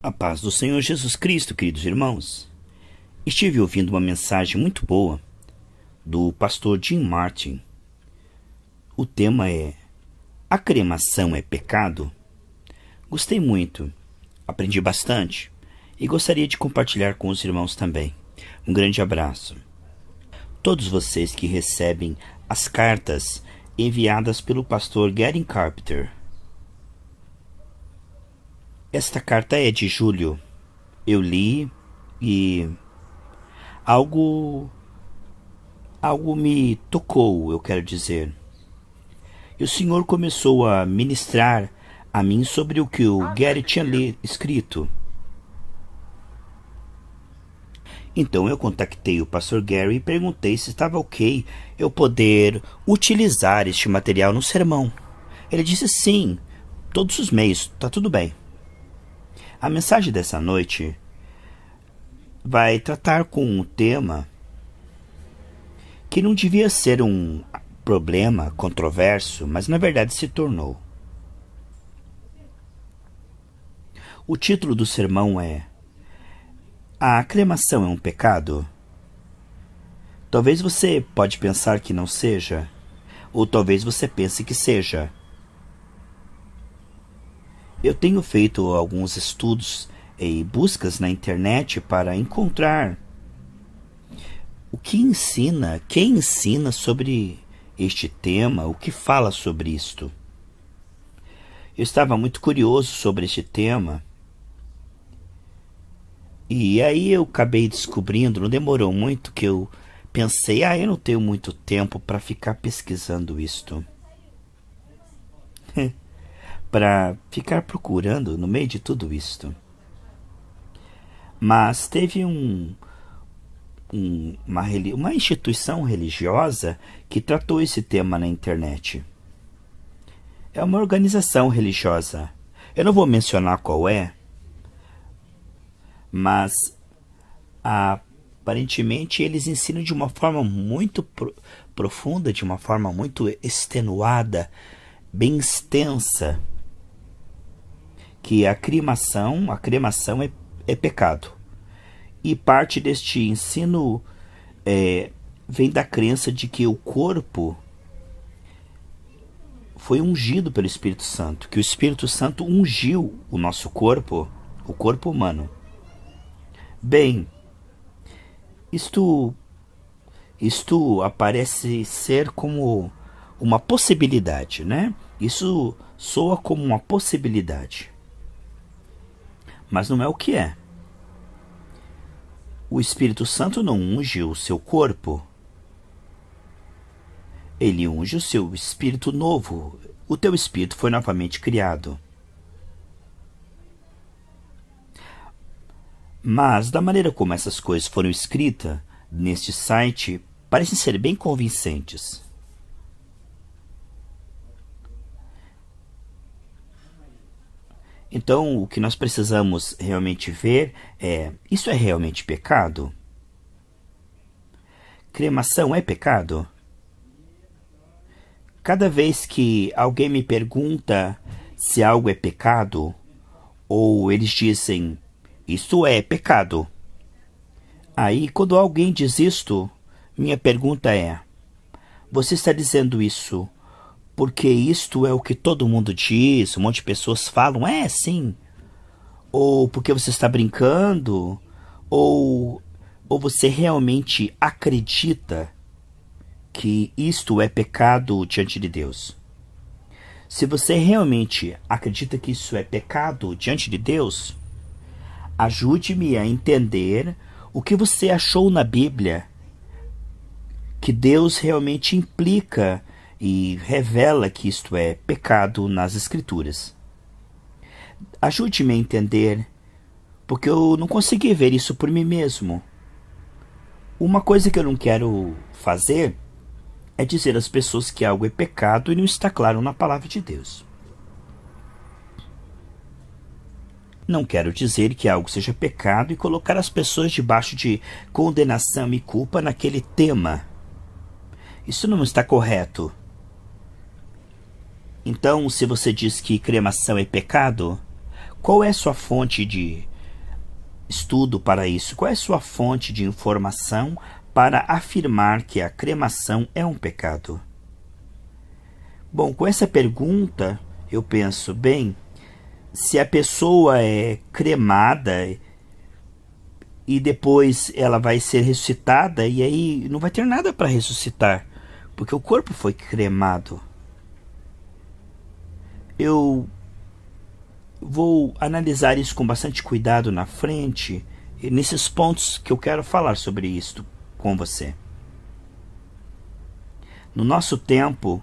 A paz do Senhor Jesus Cristo, queridos irmãos. Estive ouvindo uma mensagem muito boa do pastor Jim Martin. O tema é A cremação é pecado? Gostei muito, aprendi bastante e gostaria de compartilhar com os irmãos também. Um grande abraço. Todos vocês que recebem as cartas enviadas pelo pastor Gary Carpenter esta carta é de julho. Eu li e algo algo me tocou, eu quero dizer. E o Senhor começou a ministrar a mim sobre o que o Gary tinha escrito. Então eu contactei o pastor Gary e perguntei se estava ok eu poder utilizar este material no sermão. Ele disse sim, todos os meios, tá tudo bem. A mensagem dessa noite vai tratar com um tema que não devia ser um problema controverso, mas na verdade se tornou. O título do sermão é A cremação é um pecado? Talvez você pode pensar que não seja, ou talvez você pense que seja. Eu tenho feito alguns estudos e buscas na internet para encontrar o que ensina, quem ensina sobre este tema, o que fala sobre isto. Eu estava muito curioso sobre este tema. E aí eu acabei descobrindo, não demorou muito que eu pensei, ah, eu não tenho muito tempo para ficar pesquisando isto. para ficar procurando no meio de tudo isto. Mas teve um, um, uma, uma instituição religiosa que tratou esse tema na internet. É uma organização religiosa. Eu não vou mencionar qual é, mas aparentemente eles ensinam de uma forma muito pro profunda, de uma forma muito extenuada, bem extensa que a cremação, a cremação é, é pecado. E parte deste ensino é, vem da crença de que o corpo foi ungido pelo Espírito Santo, que o Espírito Santo ungiu o nosso corpo, o corpo humano. Bem, isto isto aparece ser como uma possibilidade, né? Isso soa como uma possibilidade mas não é o que é. O Espírito Santo não unge o seu corpo. Ele unge o seu espírito novo. O teu espírito foi novamente criado. Mas, da maneira como essas coisas foram escritas neste site, parecem ser bem convincentes. Então, o que nós precisamos realmente ver é: isso é realmente pecado? Cremação é pecado? Cada vez que alguém me pergunta se algo é pecado, ou eles dizem: Isso é pecado. Aí, quando alguém diz isto, minha pergunta é: Você está dizendo isso porque isto é o que todo mundo diz, um monte de pessoas falam, é sim. Ou porque você está brincando, ou, ou você realmente acredita que isto é pecado diante de Deus. Se você realmente acredita que isso é pecado diante de Deus, ajude-me a entender o que você achou na Bíblia que Deus realmente implica e revela que isto é pecado nas Escrituras. Ajude-me a entender, porque eu não consegui ver isso por mim mesmo. Uma coisa que eu não quero fazer é dizer às pessoas que algo é pecado e não está claro na palavra de Deus. Não quero dizer que algo seja pecado e colocar as pessoas debaixo de condenação e culpa naquele tema. Isso não está correto. Então, se você diz que cremação é pecado, qual é sua fonte de estudo para isso? Qual é sua fonte de informação para afirmar que a cremação é um pecado? Bom, com essa pergunta, eu penso, bem, se a pessoa é cremada e depois ela vai ser ressuscitada, e aí não vai ter nada para ressuscitar, porque o corpo foi cremado eu vou analisar isso com bastante cuidado na frente, nesses pontos que eu quero falar sobre isto com você. No nosso tempo,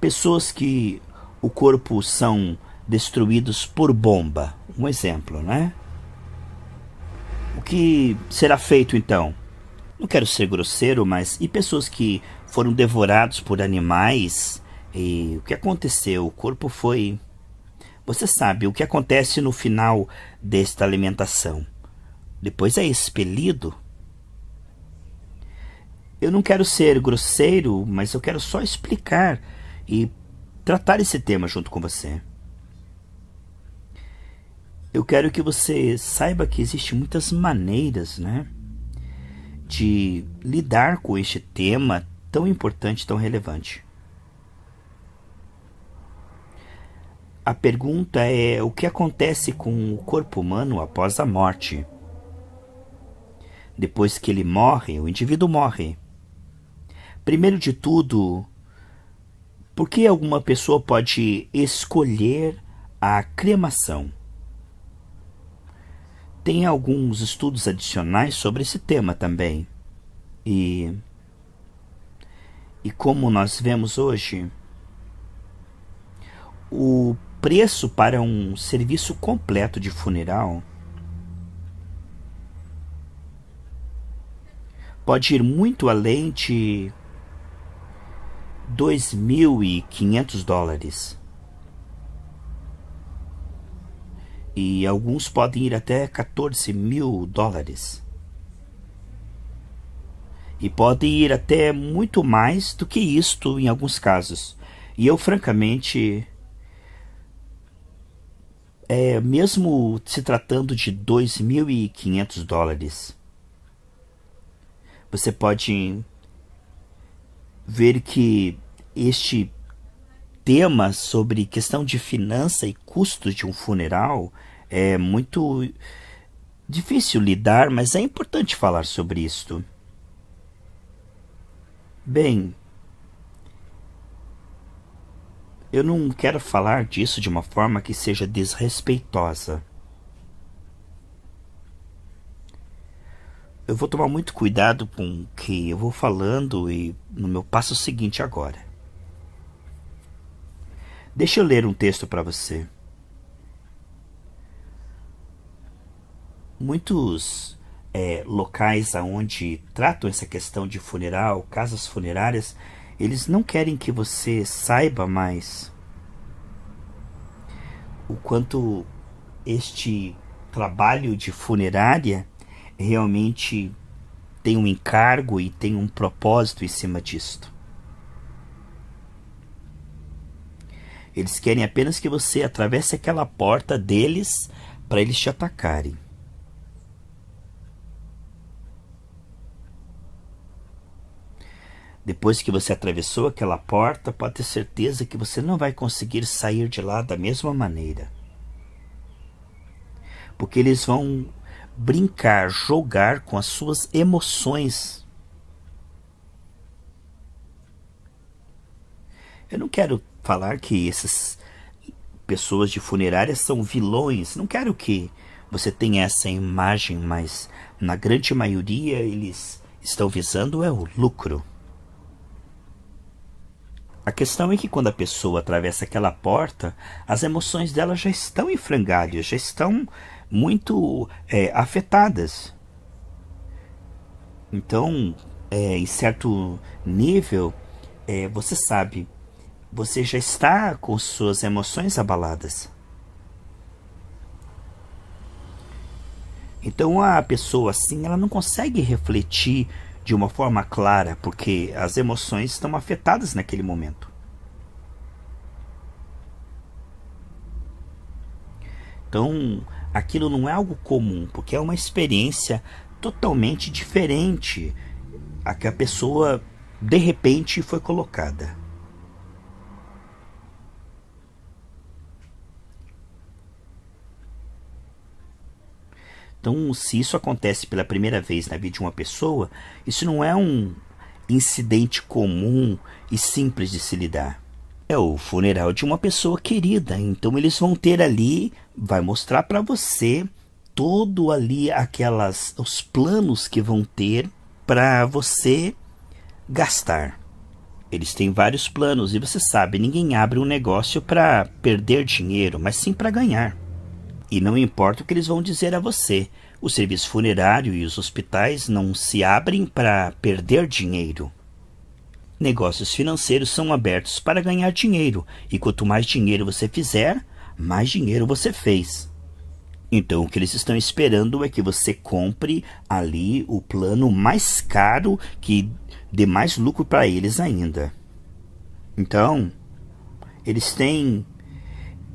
pessoas que o corpo são destruídos por bomba, um exemplo, né? O que será feito então? Não quero ser grosseiro, mas e pessoas que foram devorados por animais e o que aconteceu? O corpo foi. Você sabe o que acontece no final desta alimentação? Depois é expelido. Eu não quero ser grosseiro, mas eu quero só explicar e tratar esse tema junto com você. Eu quero que você saiba que existem muitas maneiras, né, de lidar com este tema tão importante, tão relevante. A pergunta é: o que acontece com o corpo humano após a morte? Depois que ele morre, o indivíduo morre. Primeiro de tudo, por que alguma pessoa pode escolher a cremação? Tem alguns estudos adicionais sobre esse tema também. E e como nós vemos hoje, o preço para um serviço completo de funeral pode ir muito além de 2.500 dólares. E alguns podem ir até 14 mil dólares. E podem ir até muito mais do que isto em alguns casos. E eu, francamente, é, mesmo se tratando de 2.500 dólares, você pode ver que este tema sobre questão de finança e custos de um funeral é muito difícil lidar, mas é importante falar sobre isto. Bem, Eu não quero falar disso de uma forma que seja desrespeitosa. Eu vou tomar muito cuidado com o que eu vou falando e no meu passo seguinte agora. Deixa eu ler um texto para você. Muitos é, locais aonde tratam essa questão de funeral, casas funerárias, eles não querem que você saiba mais o quanto este trabalho de funerária realmente tem um encargo e tem um propósito em cima disto. Eles querem apenas que você atravesse aquela porta deles para eles te atacarem. Depois que você atravessou aquela porta, pode ter certeza que você não vai conseguir sair de lá da mesma maneira. Porque eles vão brincar, jogar com as suas emoções. Eu não quero falar que essas pessoas de funerária são vilões. Não quero que você tenha essa imagem, mas na grande maioria eles estão visando é o lucro. A questão é que quando a pessoa atravessa aquela porta, as emoções dela já estão em já estão muito é, afetadas. Então, é, em certo nível, é, você sabe, você já está com suas emoções abaladas. Então a pessoa assim, ela não consegue refletir de uma forma clara, porque as emoções estão afetadas naquele momento. Então, aquilo não é algo comum, porque é uma experiência totalmente diferente a que a pessoa de repente foi colocada. Então, se isso acontece pela primeira vez na vida de uma pessoa, isso não é um incidente comum e simples de se lidar. É o funeral de uma pessoa querida, então eles vão ter ali, vai mostrar para você todo ali aquelas os planos que vão ter para você gastar. Eles têm vários planos e você sabe, ninguém abre um negócio para perder dinheiro, mas sim para ganhar. E não importa o que eles vão dizer a você, o serviço funerário e os hospitais não se abrem para perder dinheiro. Negócios financeiros são abertos para ganhar dinheiro, e quanto mais dinheiro você fizer, mais dinheiro você fez. Então, o que eles estão esperando é que você compre ali o plano mais caro que dê mais lucro para eles ainda. Então, eles têm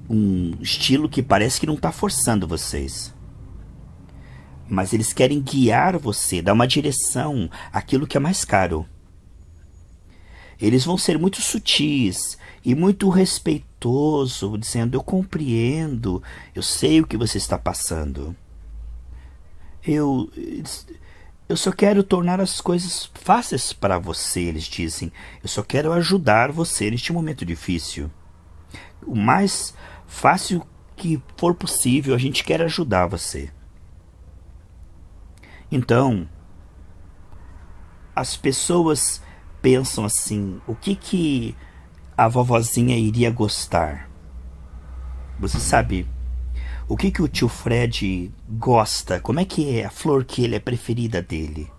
um estilo que parece que não está forçando vocês. Mas eles querem guiar você, dar uma direção àquilo que é mais caro. Eles vão ser muito sutis e muito respeitoso, dizendo: Eu compreendo, eu sei o que você está passando. Eu, eu só quero tornar as coisas fáceis para você, eles dizem. Eu só quero ajudar você neste momento difícil. O mais Faça o que for possível, a gente quer ajudar você. Então, as pessoas pensam assim: o que que a vovozinha iria gostar? Você sabe o que que o tio Fred gosta? Como é que é a flor que ele é preferida dele?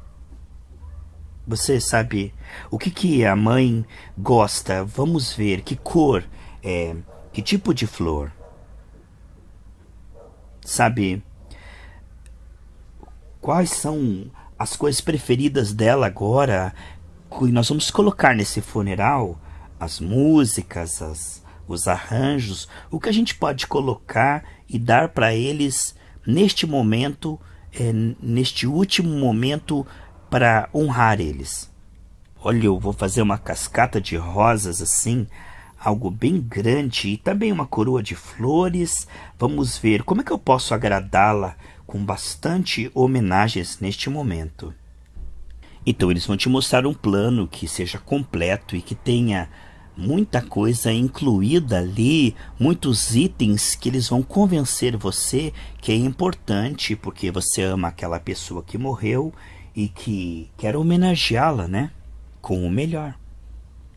Você sabe o que que a mãe gosta? Vamos ver que cor é que tipo de flor? Sabe, quais são as coisas preferidas dela agora? Que nós vamos colocar nesse funeral as músicas, as, os arranjos, o que a gente pode colocar e dar para eles neste momento, é, neste último momento, para honrar eles. Olha, eu vou fazer uma cascata de rosas assim, algo bem grande e também uma coroa de flores. Vamos ver como é que eu posso agradá-la com bastante homenagens neste momento. Então eles vão te mostrar um plano que seja completo e que tenha muita coisa incluída ali, muitos itens que eles vão convencer você que é importante porque você ama aquela pessoa que morreu e que quer homenageá-la, né? Com o melhor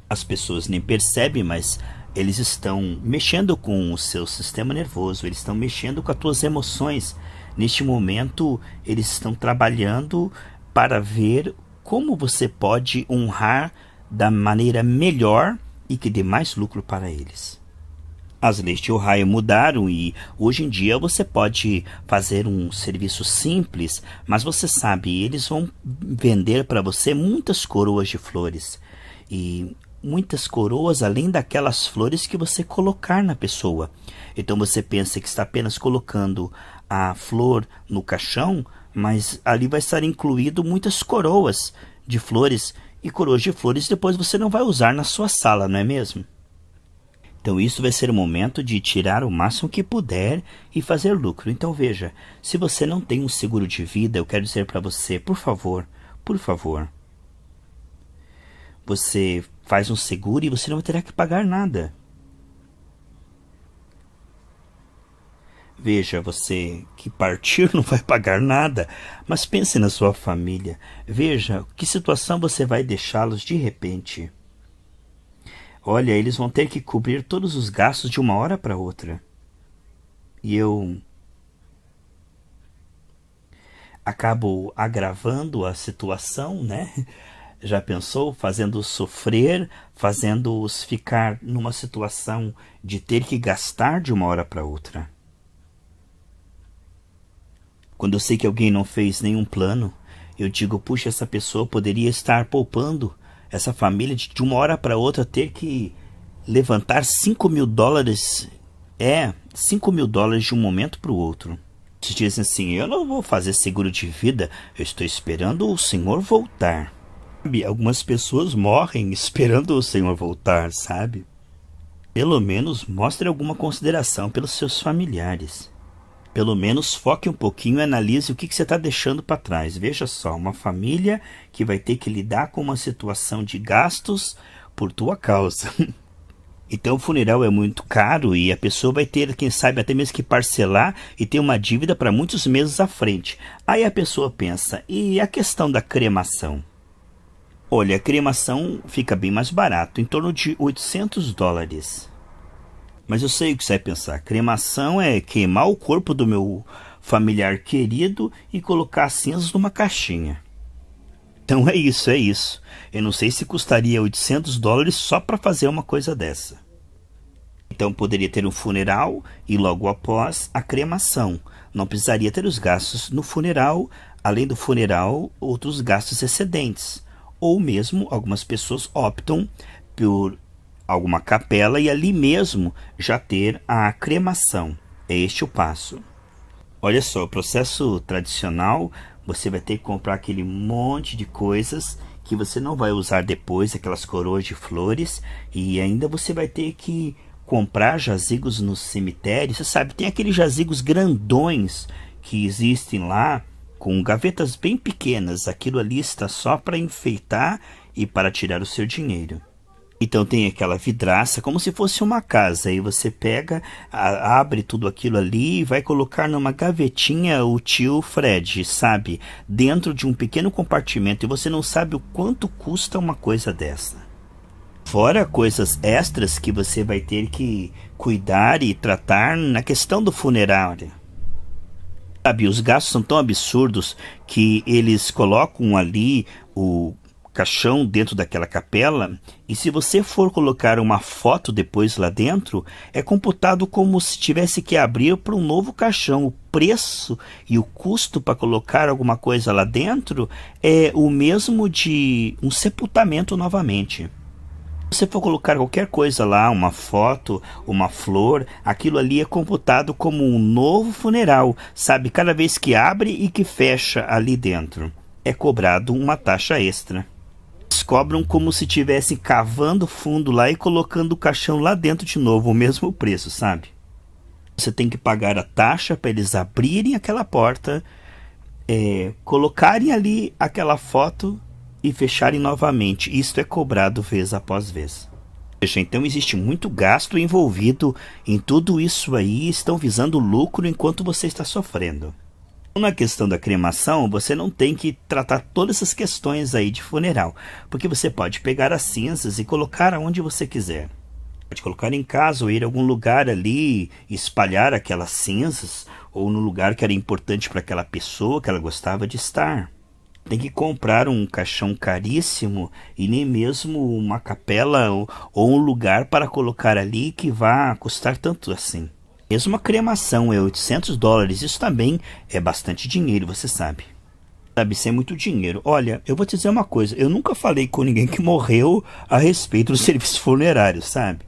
as pessoas nem percebem, mas eles estão mexendo com o seu sistema nervoso, eles estão mexendo com as tuas emoções. Neste momento, eles estão trabalhando para ver como você pode honrar da maneira melhor e que dê mais lucro para eles. As leis de Ohio mudaram e hoje em dia você pode fazer um serviço simples, mas você sabe, eles vão vender para você muitas coroas de flores. E muitas coroas além daquelas flores que você colocar na pessoa. Então você pensa que está apenas colocando a flor no caixão, mas ali vai estar incluído muitas coroas de flores e coroas de flores depois você não vai usar na sua sala, não é mesmo? Então isso vai ser o momento de tirar o máximo que puder e fazer lucro. Então veja, se você não tem um seguro de vida, eu quero dizer para você, por favor, por favor, você Faz um seguro e você não terá que pagar nada. Veja, você que partir não vai pagar nada, mas pense na sua família. Veja que situação você vai deixá-los de repente. Olha, eles vão ter que cobrir todos os gastos de uma hora para outra. E eu acabo agravando a situação, né? Já pensou? Fazendo-os sofrer, fazendo-os ficar numa situação de ter que gastar de uma hora para outra. Quando eu sei que alguém não fez nenhum plano, eu digo, puxa, essa pessoa poderia estar poupando essa família de, de uma hora para outra ter que levantar 5 mil dólares. É, 5 mil dólares de um momento para o outro. Te dizem assim: eu não vou fazer seguro de vida, eu estou esperando o senhor voltar sabe? Algumas pessoas morrem esperando o Senhor voltar, sabe? Pelo menos mostre alguma consideração pelos seus familiares. Pelo menos foque um pouquinho e analise o que, que você está deixando para trás. Veja só, uma família que vai ter que lidar com uma situação de gastos por tua causa. Então o funeral é muito caro e a pessoa vai ter, quem sabe, até mesmo que parcelar e ter uma dívida para muitos meses à frente. Aí a pessoa pensa, e a questão da cremação? Olha, a cremação fica bem mais barato, em torno de 800 dólares. Mas eu sei o que você vai pensar. Cremação é queimar o corpo do meu familiar querido e colocar as cinzas numa caixinha. Então é isso, é isso. Eu não sei se custaria 800 dólares só para fazer uma coisa dessa. Então poderia ter um funeral e logo após a cremação. Não precisaria ter os gastos no funeral, além do funeral, outros gastos excedentes, ou mesmo algumas pessoas optam por alguma capela e ali mesmo já ter a cremação. É este o passo. Olha só, o processo tradicional, você vai ter que comprar aquele monte de coisas que você não vai usar depois, aquelas coroas de flores, e ainda você vai ter que comprar jazigos no cemitério. Você sabe, tem aqueles jazigos grandões que existem lá, com gavetas bem pequenas. Aquilo ali está só para enfeitar e para tirar o seu dinheiro. Então tem aquela vidraça, como se fosse uma casa. Aí você pega, a, abre tudo aquilo ali e vai colocar numa gavetinha o tio Fred, sabe? Dentro de um pequeno compartimento. E você não sabe o quanto custa uma coisa dessa. Fora coisas extras que você vai ter que cuidar e tratar na questão do funerário os gastos são tão absurdos que eles colocam ali o caixão dentro daquela capela e se você for colocar uma foto depois lá dentro, é computado como se tivesse que abrir para um novo caixão. O preço e o custo para colocar alguma coisa lá dentro é o mesmo de um sepultamento novamente você for colocar qualquer coisa lá, uma foto, uma flor, aquilo ali é computado como um novo funeral, sabe? Cada vez que abre e que fecha ali dentro, é cobrado uma taxa extra. Eles cobram como se estivessem cavando fundo lá e colocando o caixão lá dentro de novo, o mesmo preço, sabe? Você tem que pagar a taxa para eles abrirem aquela porta, é, colocarem ali aquela foto e fecharem novamente. Isto é cobrado vez após vez. Então existe muito gasto envolvido em tudo isso aí, estão visando lucro enquanto você está sofrendo. Então, na questão da cremação, você não tem que tratar todas essas questões aí de funeral, porque você pode pegar as cinzas e colocar aonde você quiser. Pode colocar em casa ou ir a algum lugar ali, espalhar aquelas cinzas ou no lugar que era importante para aquela pessoa que ela gostava de estar tem que comprar um caixão caríssimo e nem mesmo uma capela ou, um lugar para colocar ali que vá custar tanto assim. Mesmo uma cremação é 800 dólares, isso também é bastante dinheiro, você sabe. Sabe, isso é muito dinheiro. Olha, eu vou te dizer uma coisa, eu nunca falei com ninguém que morreu a respeito do serviço funerário, sabe?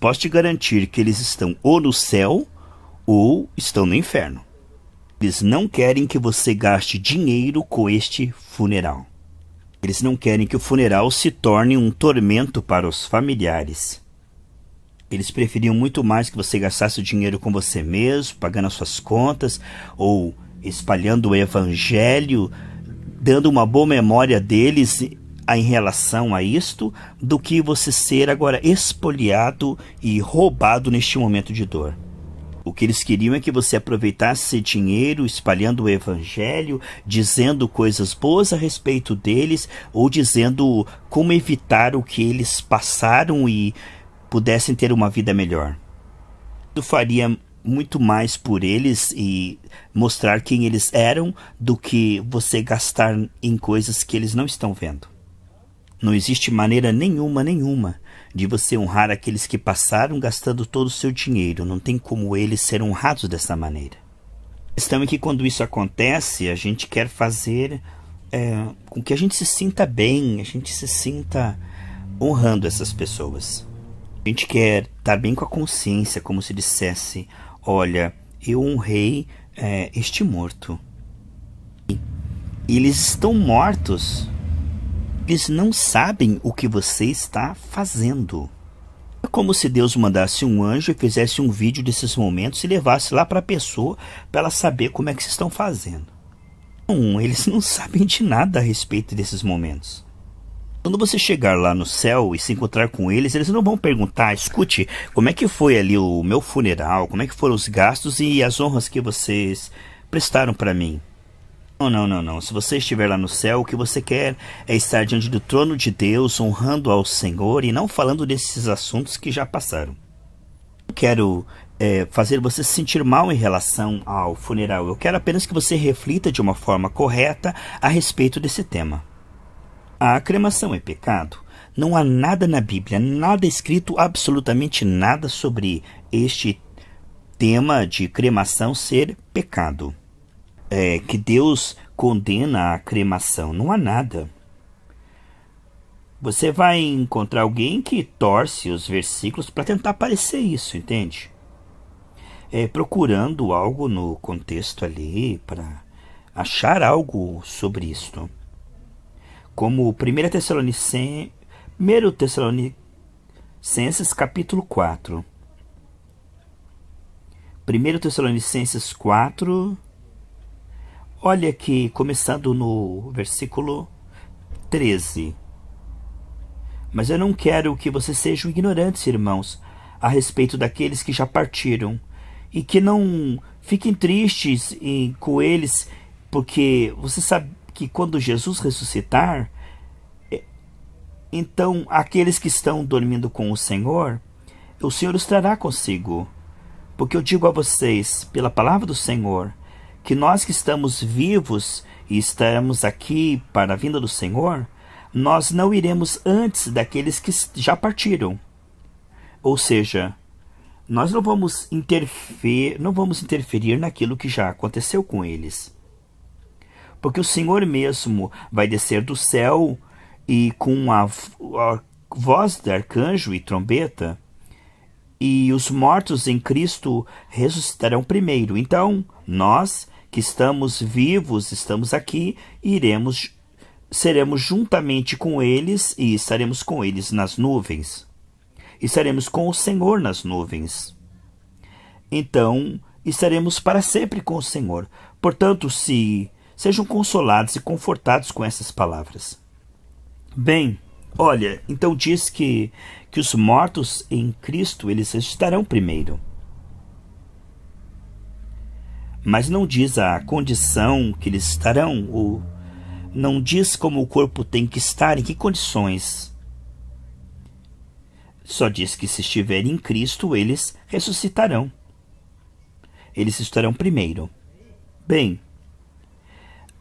Posso te garantir que eles estão ou no céu ou estão no inferno. Eles não querem que você gaste dinheiro com este funeral. Eles não querem que o funeral se torne um tormento para os familiares. Eles preferiam muito mais que você gastasse o dinheiro com você mesmo, pagando as suas contas ou espalhando o evangelho, dando uma boa memória deles em relação a isto, do que você ser agora espoliado e roubado neste momento de dor. O que eles queriam é que você aproveitasse dinheiro espalhando o evangelho, dizendo coisas boas a respeito deles ou dizendo como evitar o que eles passaram e pudessem ter uma vida melhor. Tu faria muito mais por eles e mostrar quem eles eram do que você gastar em coisas que eles não estão vendo. Não existe maneira nenhuma, nenhuma de você honrar aqueles que passaram gastando todo o seu dinheiro. Não tem como eles ser honrados dessa maneira. A questão é que quando isso acontece, a gente quer fazer é, com que a gente se sinta bem, a gente se sinta honrando essas pessoas. A gente quer estar bem com a consciência, como se dissesse: olha, eu honrei é, este morto. E eles estão mortos eles não sabem o que você está fazendo. É como se Deus mandasse um anjo e fizesse um vídeo desses momentos e levasse lá para a pessoa para ela saber como é que vocês estão fazendo. Não, eles não sabem de nada a respeito desses momentos. Quando você chegar lá no céu e se encontrar com eles, eles não vão perguntar: escute, como é que foi ali o meu funeral? Como é que foram os gastos e as honras que vocês prestaram para mim? Não, não, não, não. Se você estiver lá no céu, o que você quer é estar diante do trono de Deus, honrando ao Senhor e não falando desses assuntos que já passaram. Não quero é, fazer você se sentir mal em relação ao funeral. Eu quero apenas que você reflita de uma forma correta a respeito desse tema. A cremação é pecado? Não há nada na Bíblia, nada escrito, absolutamente nada sobre este tema de cremação ser pecado é, que Deus condena a cremação. Não há nada. Você vai encontrar alguém que torce os versículos para tentar parecer isso, entende? É, procurando algo no contexto ali para achar algo sobre isto. Como 1 Tessalonicenses, 1 Tessalonicenses capítulo 4. 1 Tessalonicenses 4, Olha aqui, começando no versículo 13. Mas eu não quero que vocês sejam ignorantes, irmãos, a respeito daqueles que já partiram, e que não fiquem tristes em, com eles, porque você sabe que quando Jesus ressuscitar, é, então aqueles que estão dormindo com o Senhor, o Senhor os trará consigo. Porque eu digo a vocês, pela palavra do Senhor, que nós que estamos vivos e estamos aqui para a vinda do Senhor, nós não iremos antes daqueles que já partiram. Ou seja, nós não vamos interferir, não vamos interferir naquilo que já aconteceu com eles. Porque o Senhor mesmo vai descer do céu e com a, a voz de arcanjo e trombeta, e os mortos em Cristo ressuscitarão primeiro. Então, nós que estamos vivos, estamos aqui, iremos seremos juntamente com eles e estaremos com eles nas nuvens. Estaremos com o Senhor nas nuvens. Então, estaremos para sempre com o Senhor. Portanto, se sejam consolados e confortados com essas palavras. Bem, olha, então diz que que os mortos em Cristo eles ressuscitarão primeiro mas não diz a condição que eles estarão, ou não diz como o corpo tem que estar, em que condições. Só diz que se estiverem em Cristo, eles ressuscitarão. Eles estarão primeiro. Bem,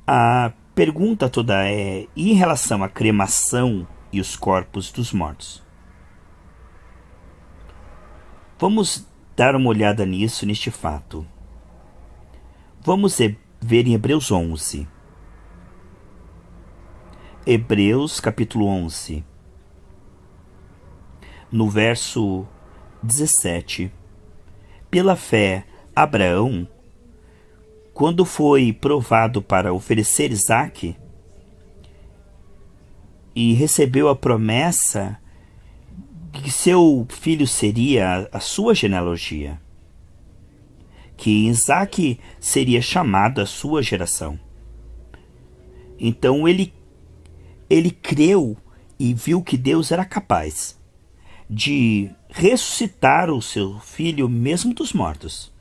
a pergunta toda é: e em relação à cremação e os corpos dos mortos? Vamos dar uma olhada nisso, neste fato. Vamos ver em Hebreus 11. Hebreus capítulo 11. No verso 17. Pela fé, Abraão, quando foi provado para oferecer Isaac, e recebeu a promessa que seu filho seria a sua genealogia que Isaac seria chamado a sua geração. Então ele, ele creu e viu que Deus era capaz de ressuscitar o seu filho mesmo dos mortos.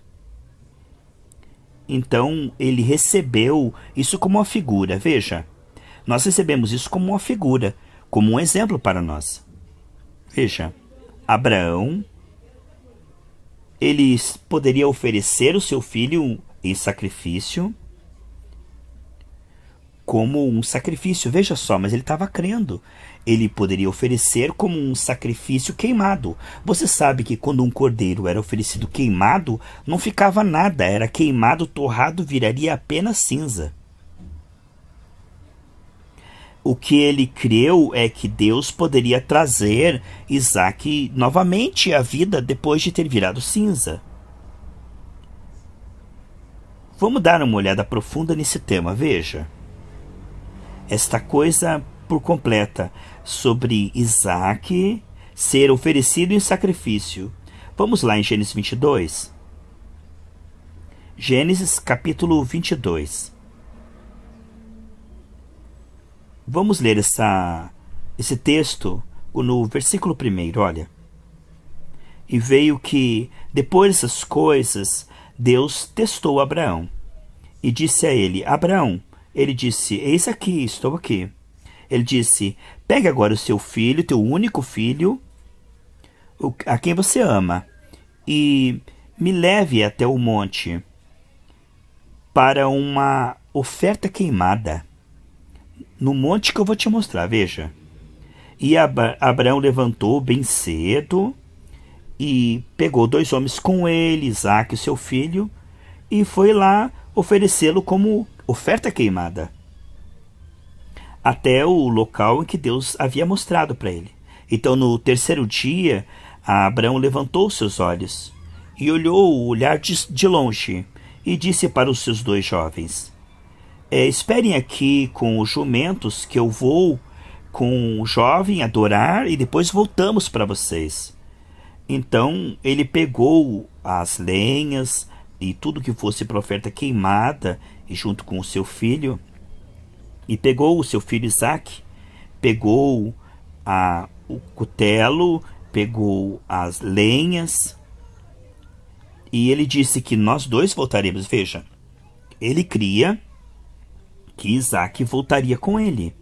Então ele recebeu isso como uma figura. Veja, nós recebemos isso como uma figura, como um exemplo para nós. Veja, Abraão ele poderia oferecer o seu filho em sacrifício como um sacrifício. Veja só, mas ele estava crendo. Ele poderia oferecer como um sacrifício queimado. Você sabe que quando um cordeiro era oferecido queimado, não ficava nada, era queimado, torrado, viraria apenas cinza o que ele creu é que Deus poderia trazer Isaac novamente à vida depois de ter virado cinza. Vamos dar uma olhada profunda nesse tema, veja. Esta coisa por completa sobre Isaac ser oferecido em sacrifício. Vamos lá em Gênesis 22. Gênesis capítulo 22. Vamos ler essa, esse texto no versículo 1, olha. E veio que, depois dessas coisas, Deus testou Abraão e disse a ele: Abraão, ele disse: Eis aqui, estou aqui. Ele disse: Pegue agora o seu filho, teu único filho, a quem você ama, e me leve até o monte para uma oferta queimada no monte que eu vou te mostrar, veja. E Abraão levantou bem cedo e pegou dois homens com ele, Isaac, seu filho, e foi lá oferecê-lo como oferta queimada até o local em que Deus havia mostrado para ele. Então, no terceiro dia, Abraão levantou seus olhos e olhou o olhar de longe e disse para os seus dois jovens: é, esperem aqui com os jumentos que eu vou com o jovem adorar e depois voltamos para vocês. Então ele pegou as lenhas e tudo que fosse para oferta queimada, e junto com o seu filho, e pegou o seu filho Isaac, pegou a, o cutelo, pegou as lenhas, e ele disse que nós dois voltaremos. Veja, ele cria que Isaac voltaria com ele.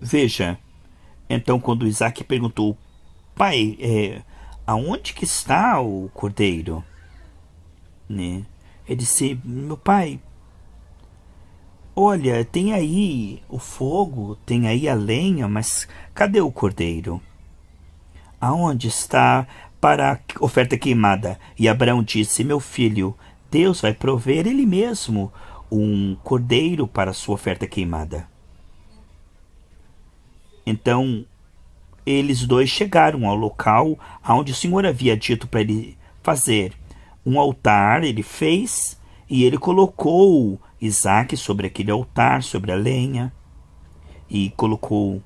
Veja, então quando Isaac perguntou, pai, é, aonde que está o cordeiro? Né? Ele disse, meu pai, olha, tem aí o fogo, tem aí a lenha, mas cadê o cordeiro? Aonde está para a oferta queimada? E Abraão disse, meu filho, Deus vai prover ele mesmo um cordeiro para sua oferta queimada. Então, eles dois chegaram ao local onde o Senhor havia dito para ele fazer um altar, ele fez e ele colocou Isaac sobre aquele altar, sobre a lenha, e colocou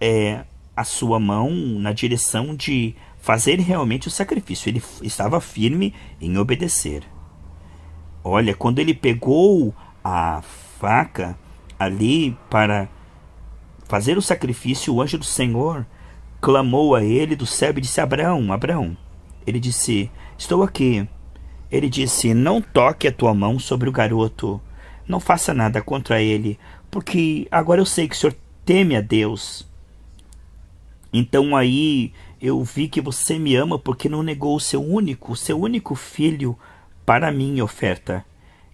é, a sua mão na direção de fazer realmente o sacrifício. Ele estava firme em obedecer. Olha, quando ele pegou a faca ali para fazer o sacrifício, o anjo do Senhor clamou a ele do céu e disse: Abraão, Abraão. Ele disse: Estou aqui. Ele disse: Não toque a tua mão sobre o garoto. Não faça nada contra ele, porque agora eu sei que o senhor teme a Deus. Então aí eu vi que você me ama porque não negou o seu único, o seu único filho para mim oferta.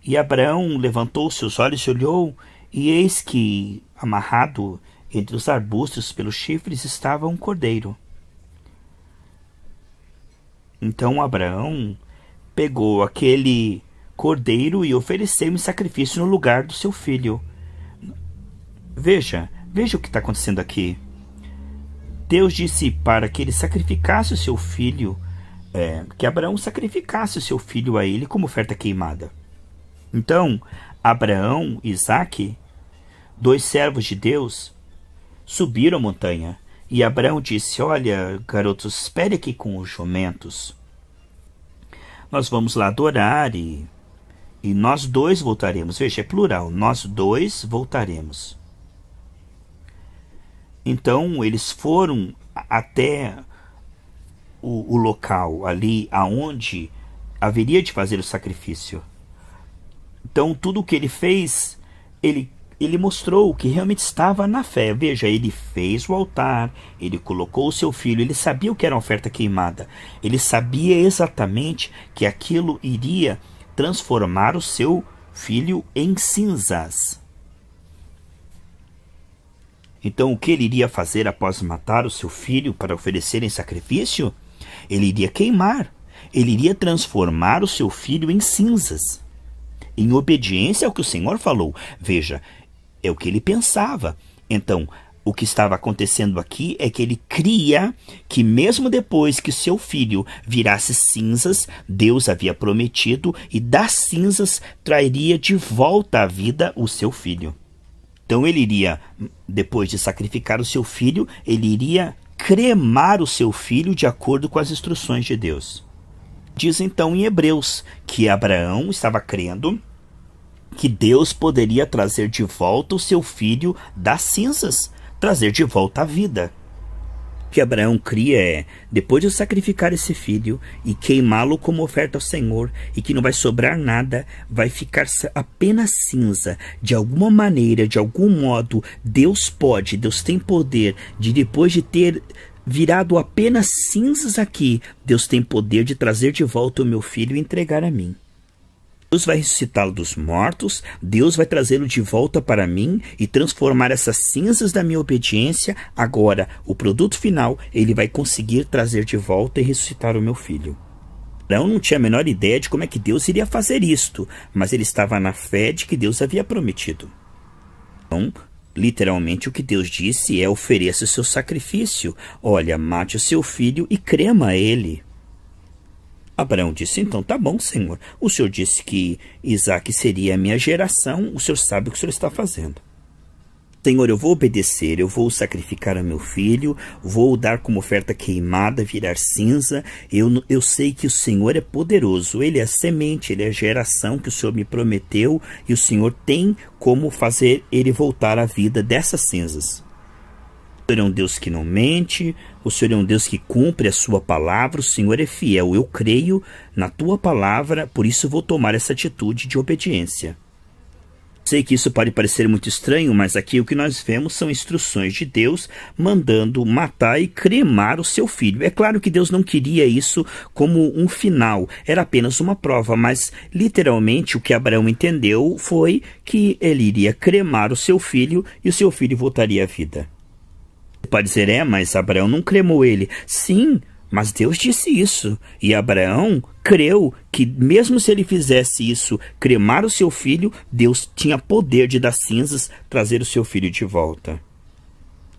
E Abraão levantou seus olhos e olhou, e eis que, amarrado entre os arbustos pelos chifres, estava um cordeiro. Então Abraão pegou aquele cordeiro e ofereceu me sacrifício no lugar do seu filho. Veja, veja o que está acontecendo aqui. Deus disse para que ele sacrificasse o seu filho é, que Abraão sacrificasse o seu filho a ele como oferta queimada. Então, Abraão e Isaque, dois servos de Deus, subiram a montanha. E Abraão disse: Olha, garotos, espere aqui com os jumentos. Nós vamos lá adorar e, e nós dois voltaremos. Veja, é plural: nós dois voltaremos. Então eles foram até o, o local ali aonde haveria de fazer o sacrifício. Então tudo o que ele fez, ele ele mostrou que realmente estava na fé. Veja, ele fez o altar, ele colocou o seu filho, ele sabia o que era uma oferta queimada. Ele sabia exatamente que aquilo iria transformar o seu filho em cinzas. Então, o que ele iria fazer após matar o seu filho para oferecer em sacrifício? ele iria queimar, ele iria transformar o seu filho em cinzas. Em obediência ao que o Senhor falou, veja, é o que ele pensava. Então, o que estava acontecendo aqui é que ele cria que, mesmo depois que seu filho virasse cinzas, Deus havia prometido e das cinzas trairia de volta à vida o seu filho. Então ele iria, depois de sacrificar o seu filho, ele iria cremar o seu filho de acordo com as instruções de Deus. Diz então em Hebreus que Abraão estava crendo que Deus poderia trazer de volta o seu filho das cinzas, trazer de volta a vida que Abraão cria é: depois de eu sacrificar esse filho e queimá-lo como oferta ao Senhor, e que não vai sobrar nada, vai ficar apenas cinza. De alguma maneira, de algum modo, Deus pode, Deus tem poder de depois de ter virado apenas cinzas aqui, Deus tem poder de trazer de volta o meu filho e entregar a mim. Deus vai ressuscitá-lo dos mortos, Deus vai trazê-lo de volta para mim e transformar essas cinzas da minha obediência. Agora, o produto final, ele vai conseguir trazer de volta e ressuscitar o meu filho. Abraão não tinha a menor ideia de como é que Deus iria fazer isto, mas ele estava na fé de que Deus havia prometido. Então, literalmente o que Deus disse é ofereça o seu sacrifício. Olha, mate o seu filho e crema ele. Abraão disse: Então tá bom, Senhor. O Senhor disse que Isaac seria a minha geração, o Senhor sabe o que o Senhor está fazendo. Senhor, eu vou obedecer, eu vou sacrificar a meu filho, vou dar como oferta queimada, virar cinza. Eu, eu sei que o Senhor é poderoso, Ele é a semente, Ele é a geração que o Senhor me prometeu e o Senhor tem como fazer ele voltar à vida dessas cinzas. O Senhor é um Deus que não mente, o Senhor é um Deus que cumpre a sua palavra, o Senhor é fiel. Eu creio na tua palavra, por isso vou tomar essa atitude de obediência. Sei que isso pode parecer muito estranho, mas aqui o que nós vemos são instruções de Deus mandando matar e cremar o seu filho. É claro que Deus não queria isso como um final, era apenas uma prova, mas literalmente o que Abraão entendeu foi que ele iria cremar o seu filho e o seu filho voltaria à vida. Pode ser, é, mas Abraão não cremou ele. Sim, mas Deus disse isso, e Abraão creu que, mesmo se ele fizesse isso, cremar o seu filho, Deus tinha poder de das cinzas trazer o seu filho de volta.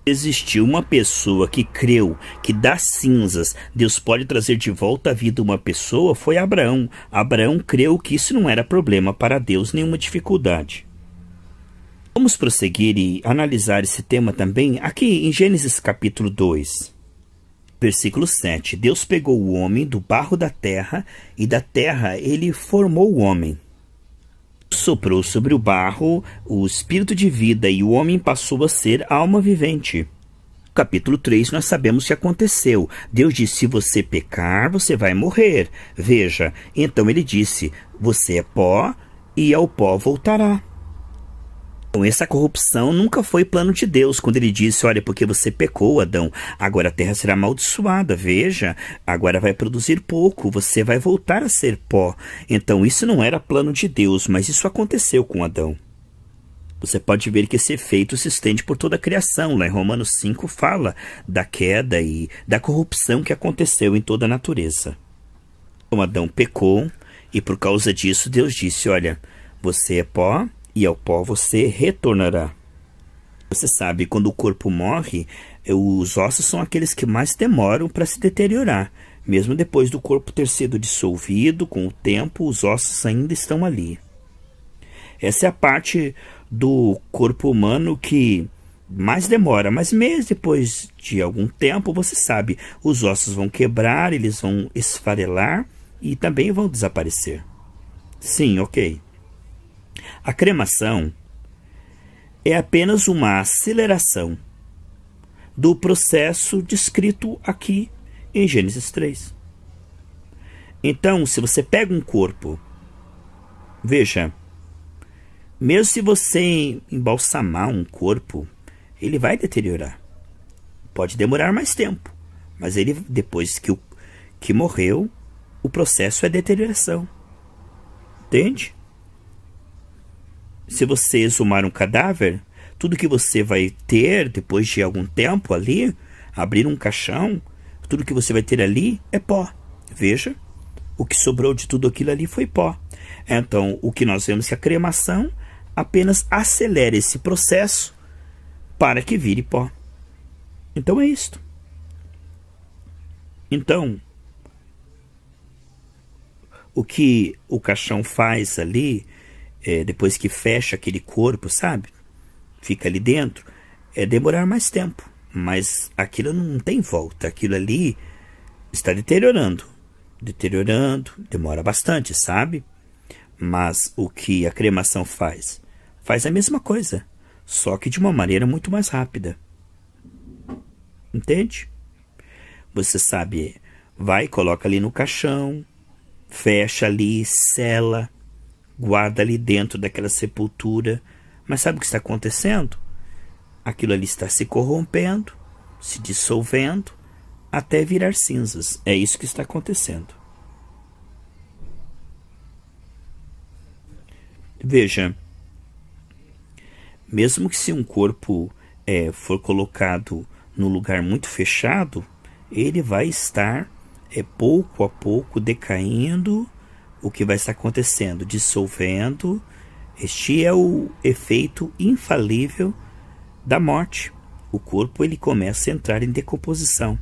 Existiu uma pessoa que creu que das cinzas Deus pode trazer de volta à vida uma pessoa foi Abraão. Abraão creu que isso não era problema para Deus, nenhuma dificuldade. Vamos prosseguir e analisar esse tema também aqui em Gênesis capítulo 2. Versículo 7: Deus pegou o homem do barro da terra, e da terra ele formou o homem. Soprou sobre o barro o espírito de vida, e o homem passou a ser alma vivente capítulo 3, nós sabemos o que aconteceu. Deus disse: se você pecar, você vai morrer. Veja, então ele disse: você é pó e ao pó voltará. Então, essa corrupção nunca foi plano de Deus quando ele disse: Olha, porque você pecou, Adão, agora a terra será amaldiçoada, veja, agora vai produzir pouco, você vai voltar a ser pó. Então, isso não era plano de Deus, mas isso aconteceu com Adão. Você pode ver que esse efeito se estende por toda a criação. Lá em Romanos 5 fala da queda e da corrupção que aconteceu em toda a natureza. Então Adão pecou e por causa disso Deus disse: Olha, você é pó, e ao pó você retornará. Você sabe, quando o corpo morre, eh, os ossos são aqueles que mais demoram para se deteriorar. Mesmo depois do corpo ter sido dissolvido, com o tempo, os ossos ainda estão ali. Essa é a parte do corpo humano que mais demora, mas mesmo depois de algum tempo, você sabe, os ossos vão quebrar, eles vão esfarelar e também vão desaparecer. Sim, ok. A cremação é apenas uma aceleração do processo descrito aqui em Gênesis 3. Então, se você pega um corpo, veja, mesmo se você embalsamar um corpo, ele vai deteriorar. Pode demorar mais tempo, mas ele depois que, o, que morreu, o processo é deterioração. Entende? Se você exumar um cadáver, tudo que você vai ter depois de algum tempo ali, abrir um caixão, tudo que você vai ter ali é pó. Veja, o que sobrou de tudo aquilo ali foi pó. Então, o que nós vemos é que a cremação apenas acelera esse processo para que vire pó. Então é isto. Então, o que o caixão faz ali é, depois que fecha aquele corpo, sabe? Fica ali dentro, é demorar mais tempo. Mas aquilo não tem volta, aquilo ali está deteriorando. Deteriorando, demora bastante, sabe? Mas o que a cremação faz? Faz a mesma coisa, só que de uma maneira muito mais rápida. Entende? Você sabe, vai, coloca ali no caixão, fecha ali, sela, guarda ali dentro daquela sepultura. Mas sabe o que está acontecendo? Aquilo ali está se corrompendo, se dissolvendo, até virar cinzas. É isso que está acontecendo. Veja, mesmo que se um corpo é, for colocado num lugar muito fechado, ele vai estar é, pouco a pouco decaindo o que vai estar acontecendo, dissolvendo. Este é o efeito infalível da morte. O corpo ele começa a entrar em decomposição.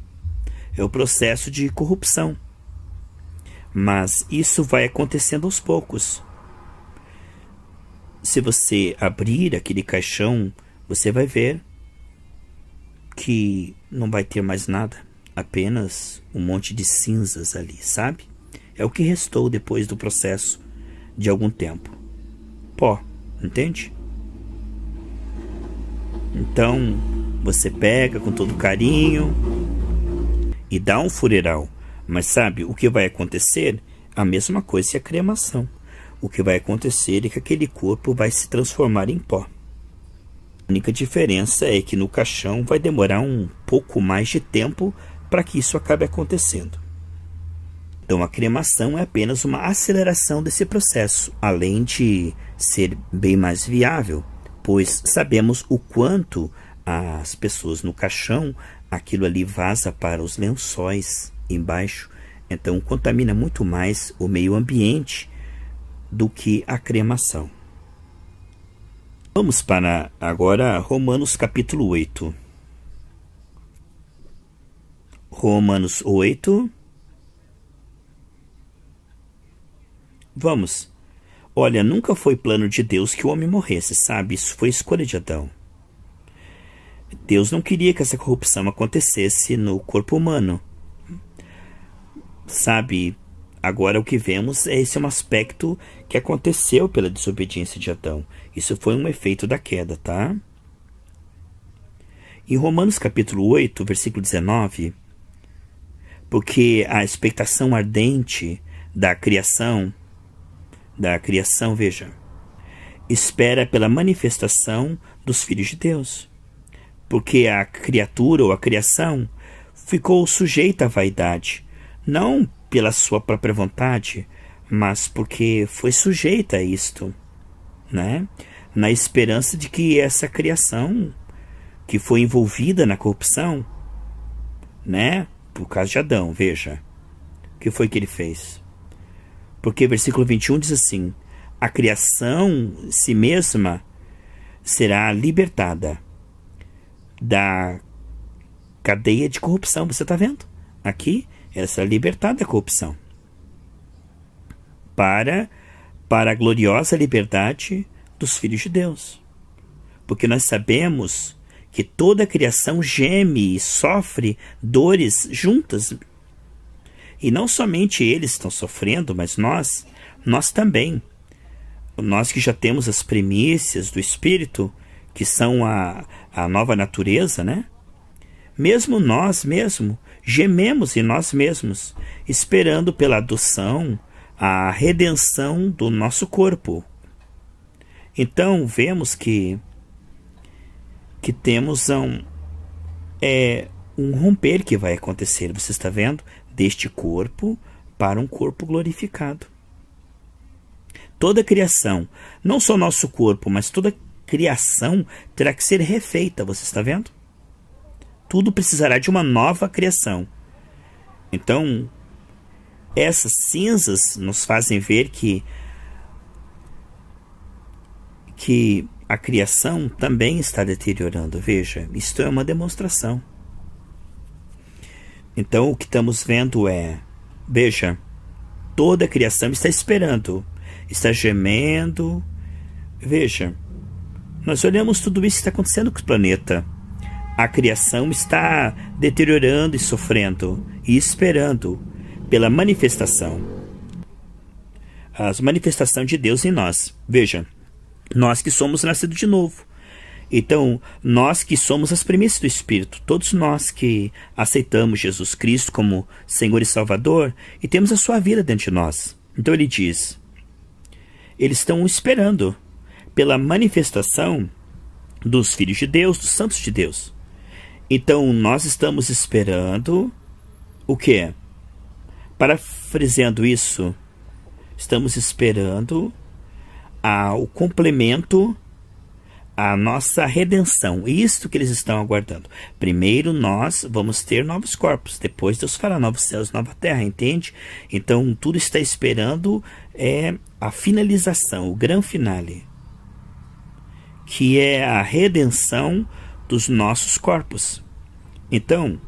É o processo de corrupção. Mas isso vai acontecendo aos poucos. Se você abrir aquele caixão, você vai ver que não vai ter mais nada, apenas um monte de cinzas ali, sabe? É o que restou depois do processo de algum tempo. Pó, entende? Então, você pega com todo carinho e dá um funeral. Mas sabe o que vai acontecer? A mesma coisa se a cremação. O que vai acontecer é que aquele corpo vai se transformar em pó. A única diferença é que no caixão vai demorar um pouco mais de tempo para que isso acabe acontecendo. Então, a cremação é apenas uma aceleração desse processo, além de ser bem mais viável, pois sabemos o quanto as pessoas no caixão, aquilo ali vaza para os lençóis embaixo, então contamina muito mais o meio ambiente do que a cremação. Vamos para agora Romanos capítulo 8. Romanos 8, Vamos. Olha, nunca foi plano de Deus que o homem morresse, sabe? Isso foi escolha de Adão. Deus não queria que essa corrupção acontecesse no corpo humano. Sabe? Agora o que vemos é esse é um aspecto que aconteceu pela desobediência de Adão. Isso foi um efeito da queda, tá? Em Romanos capítulo 8, versículo 19, porque a expectação ardente da criação da criação, veja, espera pela manifestação dos filhos de Deus. Porque a criatura ou a criação ficou sujeita à vaidade, não pela sua própria vontade, mas porque foi sujeita a isto, né? Na esperança de que essa criação que foi envolvida na corrupção, né? Por causa de Adão, veja, o que foi que ele fez? Porque o versículo 21 diz assim: A criação si mesma será libertada da cadeia de corrupção. Você está vendo? Aqui, essa libertada da corrupção. Para, para a gloriosa liberdade dos filhos de Deus. Porque nós sabemos que toda a criação geme e sofre dores juntas, e não somente eles estão sofrendo, mas nós, nós também. Nós que já temos as primícias do Espírito, que são a, a nova natureza, né? Mesmo nós mesmo gememos em nós mesmos, esperando pela adoção, a redenção do nosso corpo. Então vemos que que temos um, é, um romper que vai acontecer. Você está vendo? deste corpo para um corpo glorificado. Toda criação, não só nosso corpo, mas toda criação terá que ser refeita, você está vendo? Tudo precisará de uma nova criação. Então, essas cinzas nos fazem ver que que a criação também está deteriorando. Veja, isto é uma demonstração. Então o que estamos vendo é, veja, toda a criação está esperando, está gemendo. Veja, nós olhamos tudo isso que está acontecendo com o planeta. A criação está deteriorando e sofrendo e esperando pela manifestação. As manifestação de Deus em nós. Veja, nós que somos nascidos de novo, então, nós que somos as premissas do Espírito, todos nós que aceitamos Jesus Cristo como Senhor e Salvador e temos a sua vida dentro de nós. Então ele diz: eles estão esperando pela manifestação dos filhos de Deus, dos santos de Deus. Então nós estamos esperando o quê? Parafraseando isso, estamos esperando ah, o complemento a nossa redenção, isto que eles estão aguardando. Primeiro nós vamos ter novos corpos, depois Deus fará novos céus, nova terra, entende? Então tudo está esperando é a finalização, o grande finale, que é a redenção dos nossos corpos. Então,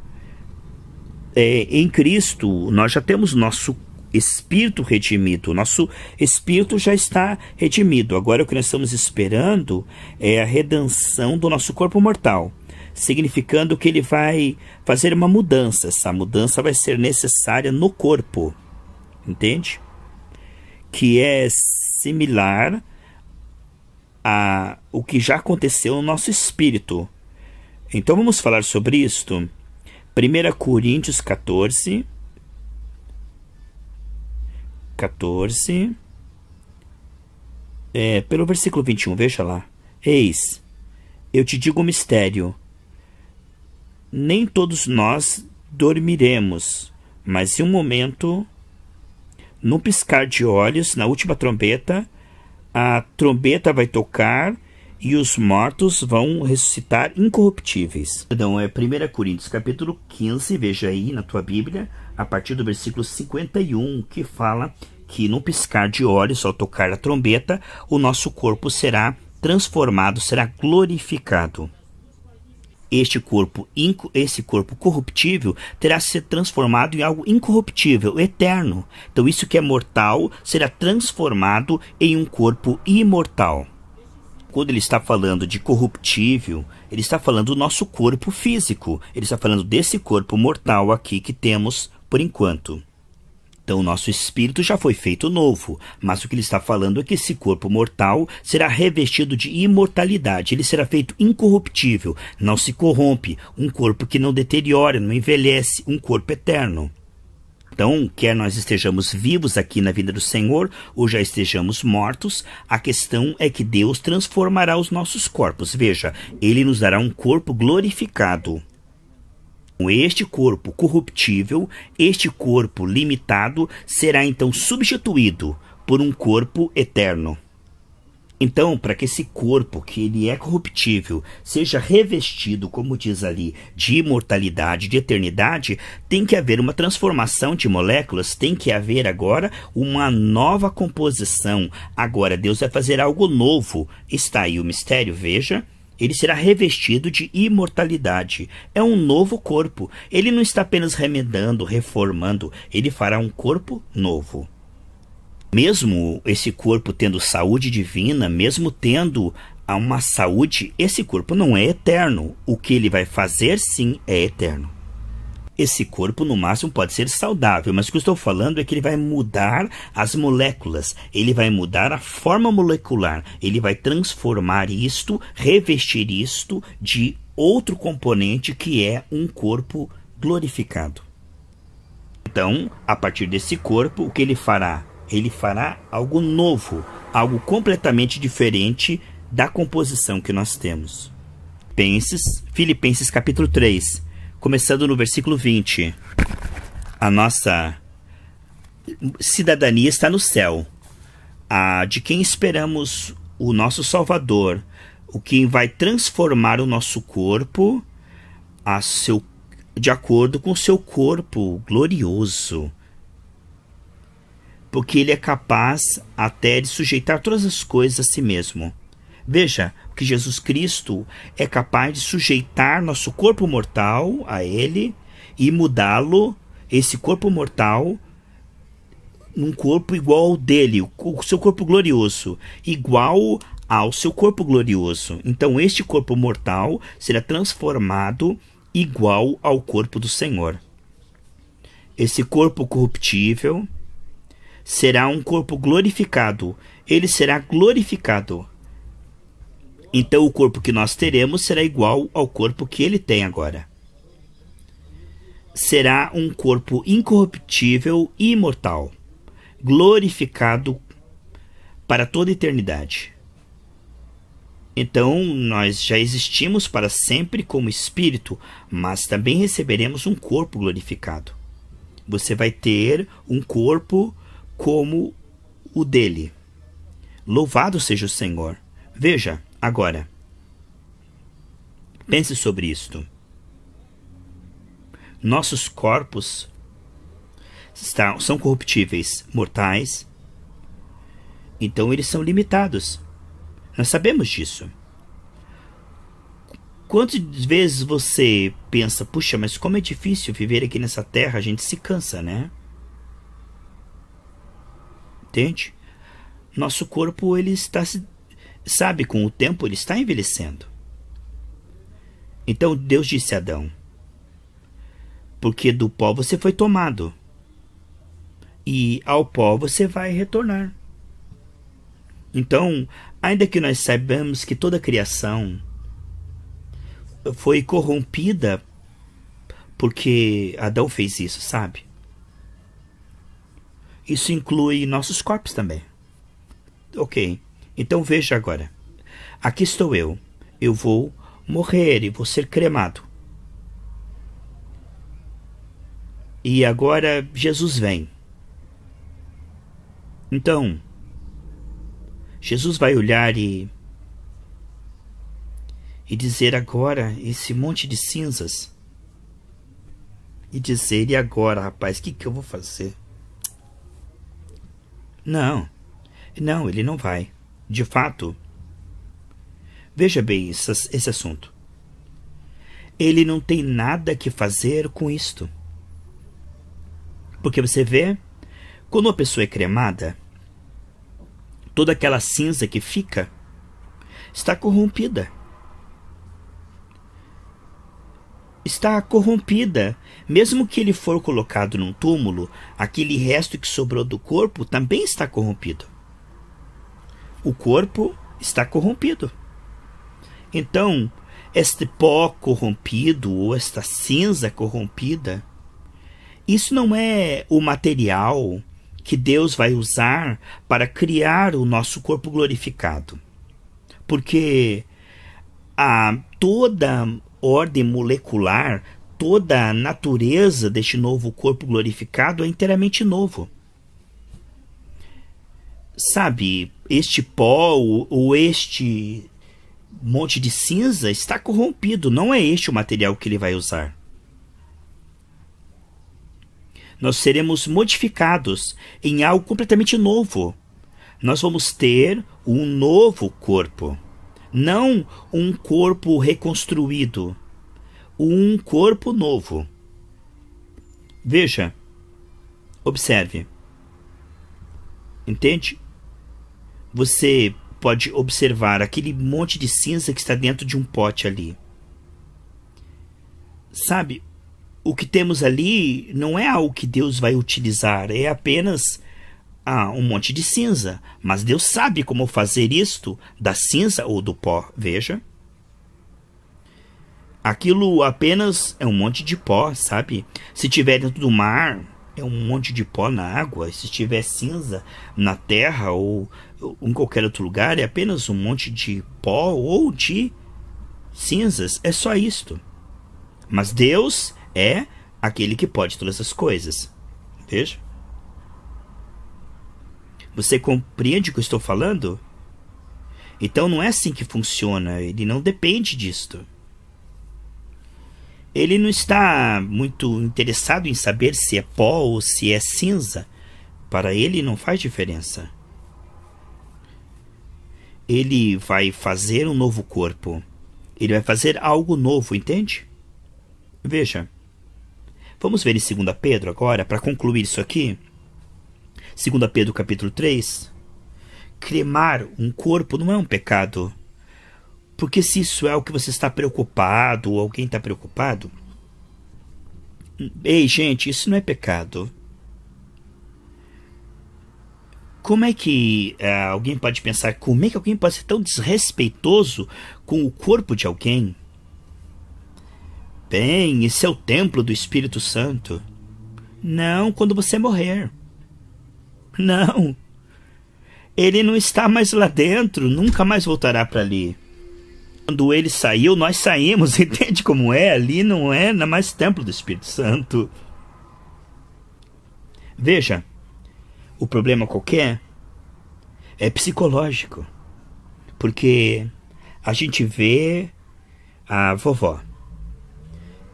é, em Cristo nós já temos nosso corpo espírito redimido. O nosso espírito já está redimido. Agora o que nós estamos esperando é a redenção do nosso corpo mortal, significando que ele vai fazer uma mudança. Essa mudança vai ser necessária no corpo, entende? Que é similar a o que já aconteceu no nosso espírito. Então vamos falar sobre isto. 1 Coríntios 14, 14, é, pelo versículo 21, veja lá. Eis, eu te digo um mistério. Nem todos nós dormiremos, mas em um momento, no piscar de olhos, na última trombeta, a trombeta vai tocar e os mortos vão ressuscitar incorruptíveis. Então é 1 Coríntios capítulo 15, veja aí na tua Bíblia, a partir do versículo 51, que fala que, no piscar de olhos, ao tocar a trombeta, o nosso corpo será transformado, será glorificado. Este corpo, esse corpo corruptível terá se transformado em algo incorruptível, eterno. Então, isso que é mortal será transformado em um corpo imortal quando ele está falando de corruptível, ele está falando do nosso corpo físico. Ele está falando desse corpo mortal aqui que temos por enquanto. Então, nosso espírito já foi feito novo, mas o que ele está falando é que esse corpo mortal será revestido de imortalidade, ele será feito incorruptível, não se corrompe, um corpo que não deteriora, não envelhece, um corpo eterno. Então, quer nós estejamos vivos aqui na vida do Senhor ou já estejamos mortos, a questão é que Deus transformará os nossos corpos. Veja, ele nos dará um corpo glorificado. Então, este corpo corruptível, este corpo limitado, será então substituído por um corpo eterno. Então, para que esse corpo, que ele é corruptível, seja revestido, como diz ali, de imortalidade, de eternidade, tem que haver uma transformação de moléculas, tem que haver agora uma nova composição. Agora, Deus vai fazer algo novo. Está aí o mistério, veja. Ele será revestido de imortalidade. É um novo corpo. Ele não está apenas remendando, reformando, ele fará um corpo novo. Mesmo esse corpo tendo saúde divina, mesmo tendo uma saúde, esse corpo não é eterno. O que ele vai fazer, sim, é eterno esse corpo no máximo pode ser saudável, mas o que eu estou falando é que ele vai mudar as moléculas, ele vai mudar a forma molecular, ele vai transformar isto, revestir isto de outro componente que é um corpo glorificado. Então, a partir desse corpo, o que ele fará? Ele fará algo novo, algo completamente diferente da composição que nós temos. Penses, Filipenses capítulo 3 começando no versículo 20. A nossa cidadania está no céu, a de quem esperamos o nosso Salvador, o que vai transformar o nosso corpo a seu de acordo com o seu corpo glorioso. Porque ele é capaz até de sujeitar todas as coisas a si mesmo. Veja que Jesus Cristo é capaz de sujeitar nosso corpo mortal a Ele e mudá-lo, esse corpo mortal, num corpo igual ao dele, o seu corpo glorioso, igual ao seu corpo glorioso. Então, este corpo mortal será transformado igual ao corpo do Senhor. Esse corpo corruptível será um corpo glorificado, ele será glorificado então o corpo que nós teremos será igual ao corpo que ele tem agora. Será um corpo incorruptível e imortal, glorificado para toda eternidade. Então, nós já existimos para sempre como espírito, mas também receberemos um corpo glorificado. Você vai ter um corpo como o dele. Louvado seja o Senhor. Veja, Agora, pense sobre isto. Nossos corpos são corruptíveis, mortais, então eles são limitados. Nós sabemos disso. Quantas vezes você pensa, puxa, mas como é difícil viver aqui nessa terra, a gente se cansa, né? Entende? Nosso corpo ele está se Sabe, com o tempo ele está envelhecendo. Então Deus disse a Adão: Porque do pó você foi tomado, e ao pó você vai retornar. Então, ainda que nós saibamos que toda a criação foi corrompida porque Adão fez isso, sabe? Isso inclui nossos corpos também. Ok. Então veja agora: aqui estou eu, eu vou morrer e vou ser cremado. E agora Jesus vem. Então, Jesus vai olhar e e dizer agora esse monte de cinzas e dizer e agora, rapaz, o que, que eu vou fazer? Não, não, ele não vai de fato. Veja bem esse assunto. Ele não tem nada que fazer com isto. Porque você vê, quando uma pessoa é cremada, toda aquela cinza que fica está corrompida. Está corrompida. Mesmo que ele for colocado num túmulo, aquele resto que sobrou do corpo também está corrompido o corpo está corrompido. Então, este pó corrompido ou esta cinza corrompida, isso não é o material que Deus vai usar para criar o nosso corpo glorificado. Porque a toda ordem molecular, toda a natureza deste novo corpo glorificado é inteiramente novo sabe, este pó ou, ou este monte de cinza está corrompido, não é este o material que ele vai usar. Nós seremos modificados em algo completamente novo. Nós vamos ter um novo corpo, não um corpo reconstruído, um corpo novo. Veja, observe. Entende? você pode observar aquele monte de cinza que está dentro de um pote ali. Sabe, o que temos ali não é algo que Deus vai utilizar, é apenas ah, um monte de cinza. Mas Deus sabe como fazer isto da cinza ou do pó. Veja. Aquilo apenas é um monte de pó, sabe? Se tiver dentro do mar, é um monte de pó na água, se estiver cinza na terra ou em qualquer outro lugar, é apenas um monte de pó ou de cinzas, é só isto. Mas Deus é aquele que pode todas as coisas. Veja. Você compreende o que eu estou falando? Então não é assim que funciona, ele não depende disto ele não está muito interessado em saber se é pó ou se é cinza. Para ele não faz diferença. Ele vai fazer um novo corpo. Ele vai fazer algo novo, entende? Veja. Vamos ver em 2 Pedro agora, para concluir isso aqui. 2 Pedro capítulo 3. Cremar um corpo não é um pecado porque se isso é o que você está preocupado ou alguém está preocupado, ei gente, isso não é pecado. Como é que uh, alguém pode pensar? Como é que alguém pode ser tão desrespeitoso com o corpo de alguém? Bem, esse é o templo do Espírito Santo. Não, quando você morrer. Não. Ele não está mais lá dentro, nunca mais voltará para ali. Quando ele saiu, nós saímos, entende como é? Ali não é mais templo do Espírito Santo. Veja, o problema qualquer é psicológico. Porque a gente vê a vovó.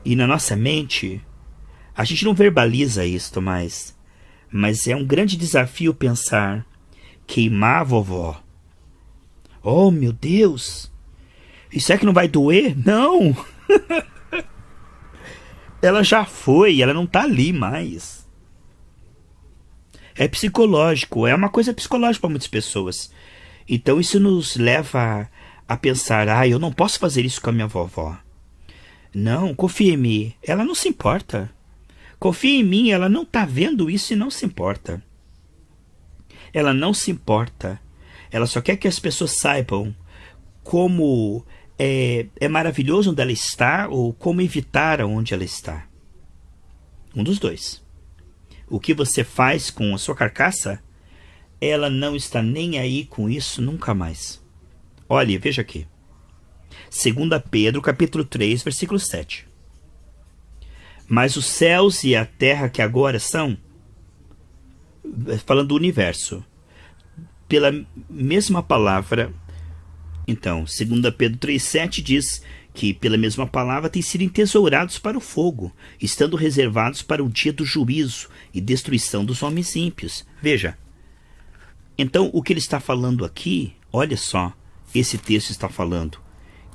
E na nossa mente, a gente não verbaliza isto mais, mas é um grande desafio pensar queimar a vovó. Oh, meu Deus! Isso é que não vai doer? Não! ela já foi, ela não tá ali mais. É psicológico, é uma coisa psicológica para muitas pessoas. Então isso nos leva a, pensar: ah, eu não posso fazer isso com a minha vovó. Não, confia em mim, ela não se importa. Confia em mim, ela não tá vendo isso e não se importa. Ela não se importa. Ela só quer que as pessoas saibam como é, é maravilhoso onde ela está ou como evitar onde ela está? Um dos dois. O que você faz com a sua carcaça, ela não está nem aí com isso nunca mais. Olhe, veja aqui. 2 Pedro, capítulo 3, versículo 7. Mas os céus e a terra que agora são, falando do universo, pela mesma palavra então, 2 Pedro 3,7 diz que, pela mesma palavra, têm sido entesourados para o fogo, estando reservados para o dia do juízo e destruição dos homens ímpios. Veja, então o que ele está falando aqui, olha só, esse texto está falando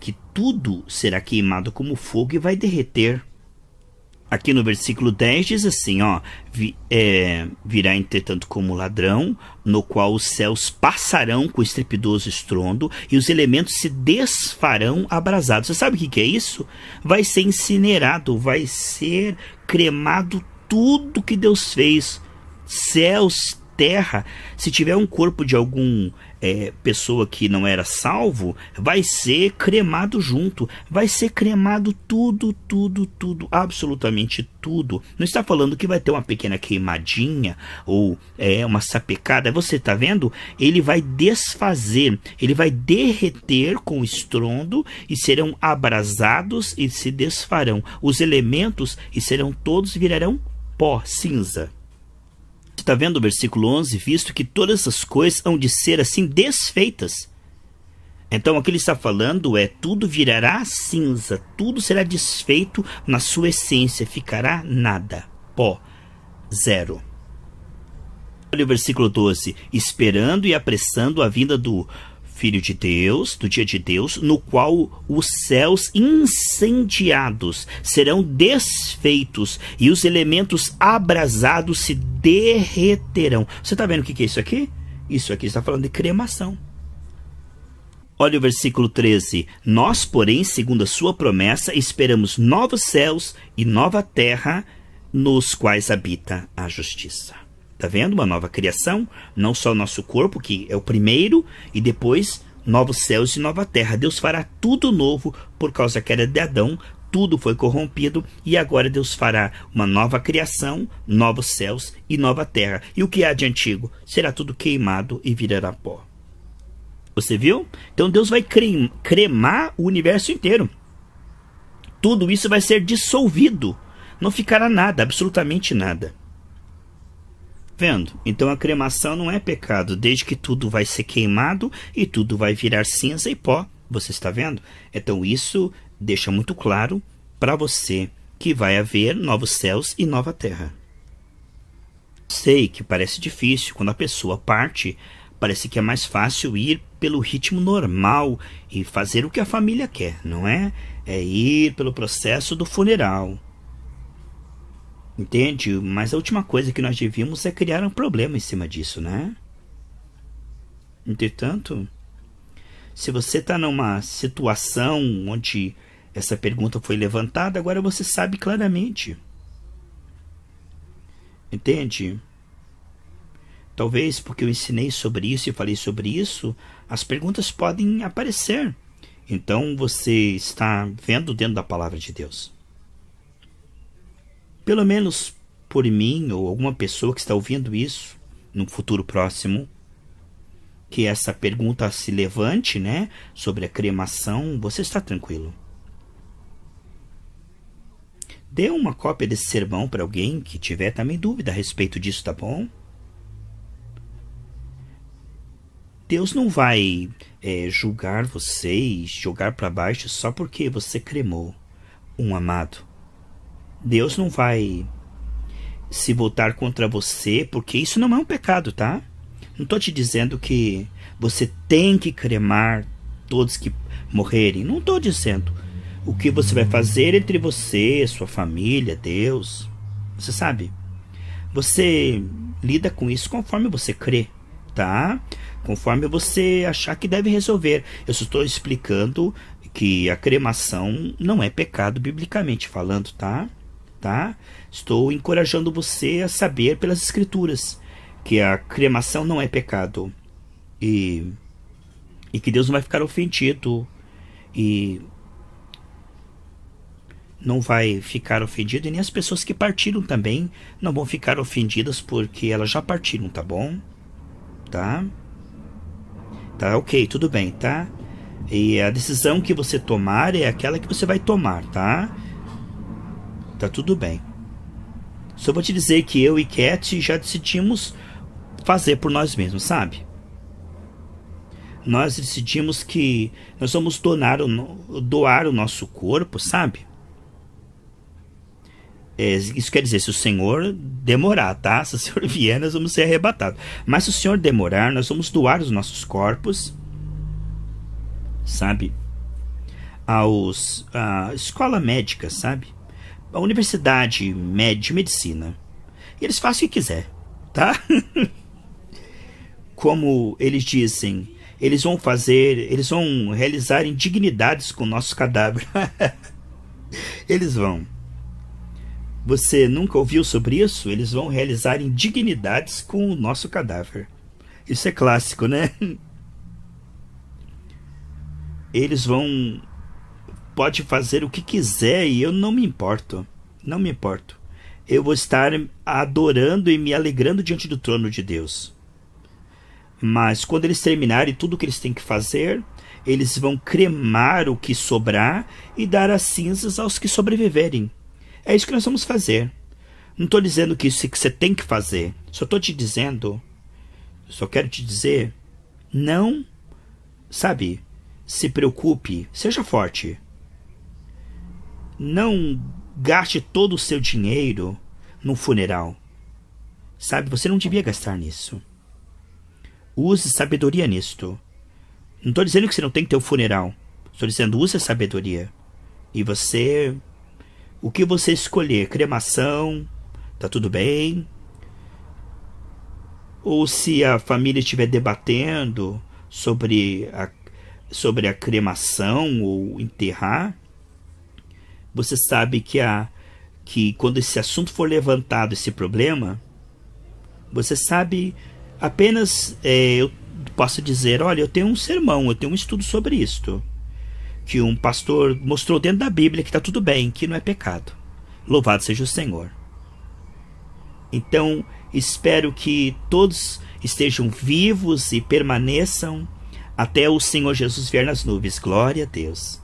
que tudo será queimado como fogo e vai derreter aqui no versículo 10 diz assim, ó, vi, é, virá entretanto como ladrão, no qual os céus passarão com estrepitoso estrondo e os elementos se desfarão abrasados. Você sabe o que, que é isso? Vai ser incinerado, vai ser cremado tudo que Deus fez, céus, terra. Se tiver um corpo de algum é, pessoa que não era salvo vai ser cremado junto, vai ser cremado tudo, tudo, tudo, absolutamente tudo. Não está falando que vai ter uma pequena queimadinha ou é, uma sapecada. Você está vendo? Ele vai desfazer, ele vai derreter com estrondo e serão abrasados e se desfarão os elementos e serão todos virarão pó cinza está vendo o versículo 11? Visto que todas essas coisas hão de ser assim desfeitas. Então, o que ele está falando é: tudo virará cinza, tudo será desfeito na sua essência, ficará nada, pó, zero. Olha o versículo 12: esperando e apressando a vinda do filho de Deus, do dia de Deus, no qual os céus incendiados serão desfeitos e os elementos abrasados se derreterão. Você está vendo o que é isso aqui? Isso aqui está falando de cremação. Olha o versículo 13. Nós, porém, segundo a sua promessa, esperamos novos céus e nova terra nos quais habita a justiça. Tá vendo? Uma nova criação, não só o nosso corpo, que é o primeiro, e depois novos céus e nova terra. Deus fará tudo novo por causa da queda de Adão, tudo foi corrompido e agora Deus fará uma nova criação, novos céus e nova terra. E o que há de antigo será tudo queimado e virará pó. Você viu? Então Deus vai cremar o universo inteiro. Tudo isso vai ser dissolvido. Não ficará nada, absolutamente nada. Vendo? Então a cremação não é pecado, desde que tudo vai ser queimado e tudo vai virar cinza e pó. Você está vendo? Então isso deixa muito claro para você que vai haver novos céus e nova terra. Sei que parece difícil quando a pessoa parte, parece que é mais fácil ir pelo ritmo normal e fazer o que a família quer, não é? É ir pelo processo do funeral. Entende? Mas a última coisa que nós devíamos é criar um problema em cima disso, né? Entretanto, se você está numa situação onde essa pergunta foi levantada, agora você sabe claramente. Entende? Talvez porque eu ensinei sobre isso e falei sobre isso, as perguntas podem aparecer. Então você está vendo dentro da palavra de Deus pelo menos por mim ou alguma pessoa que está ouvindo isso no futuro próximo, que essa pergunta se levante, né, sobre a cremação, você está tranquilo. Dê uma cópia desse sermão para alguém que tiver também dúvida a respeito disso, tá bom? Deus não vai é, julgar vocês, jogar para baixo só porque você cremou um amado. Deus não vai se voltar contra você, porque isso não é um pecado, tá? Não estou te dizendo que você tem que cremar todos que morrerem. Não estou dizendo o que você vai fazer entre você, sua família, Deus. Você sabe? Você lida com isso conforme você crê, tá? Conforme você achar que deve resolver. Eu só estou explicando que a cremação não é pecado biblicamente falando, tá? tá? Estou encorajando você a saber pelas escrituras que a cremação não é pecado e e que Deus não vai ficar ofendido e não vai ficar ofendido e nem as pessoas que partiram também não vão ficar ofendidas porque elas já partiram, tá bom? Tá? Tá ok, tudo bem, tá? E a decisão que você tomar é aquela que você vai tomar, tá? tá tudo bem. Só vou te dizer que eu e Cat já decidimos fazer por nós mesmos, sabe? Nós decidimos que nós vamos donar o, doar o nosso corpo, sabe? É, isso quer dizer, se o Senhor demorar, tá? Se o Senhor vier, nós vamos ser arrebatados. Mas se o Senhor demorar, nós vamos doar os nossos corpos, sabe? Aos, à escola médica, sabe? a universidade médio, medicina. E eles fazem o que quiser, tá? Como eles dizem, eles vão fazer, eles vão realizar indignidades com o nosso cadáver. eles vão. Você nunca ouviu sobre isso? Eles vão realizar indignidades com o nosso cadáver. Isso é clássico, né? Eles vão pode fazer o que quiser e eu não me importo. Não me importo. Eu vou estar adorando e me alegrando diante do trono de Deus. Mas quando eles terminarem tudo o que eles têm que fazer, eles vão cremar o que sobrar e dar as cinzas aos que sobreviverem. É isso que nós vamos fazer. Não estou dizendo que isso é que você tem que fazer. Só estou te dizendo. Só quero te dizer. Não. Sabe? Se preocupe. Seja forte não gaste todo o seu dinheiro no funeral. Sabe, você não devia gastar nisso. Use sabedoria nisto. Não estou dizendo que você não tem que ter um funeral. Estou dizendo use a sabedoria. E você. O que você escolher? Cremação? Tá tudo bem? Ou se a família estiver debatendo sobre a, sobre a cremação ou enterrar, você sabe que a que quando esse assunto for levantado, esse problema, você sabe apenas é, eu posso dizer, olha, eu tenho um sermão, eu tenho um estudo sobre isto, que um pastor mostrou dentro da Bíblia que está tudo bem, que não é pecado. Louvado seja o Senhor. Então, espero que todos estejam vivos e permaneçam até o Senhor Jesus vier nas nuvens. Glória a Deus.